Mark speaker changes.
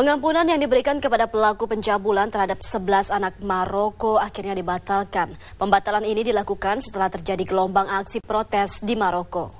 Speaker 1: Pengampunan yang diberikan kepada pelaku pencabulan terhadap 11 anak Maroko akhirnya dibatalkan. Pembatalan ini dilakukan setelah terjadi gelombang aksi protes di Maroko.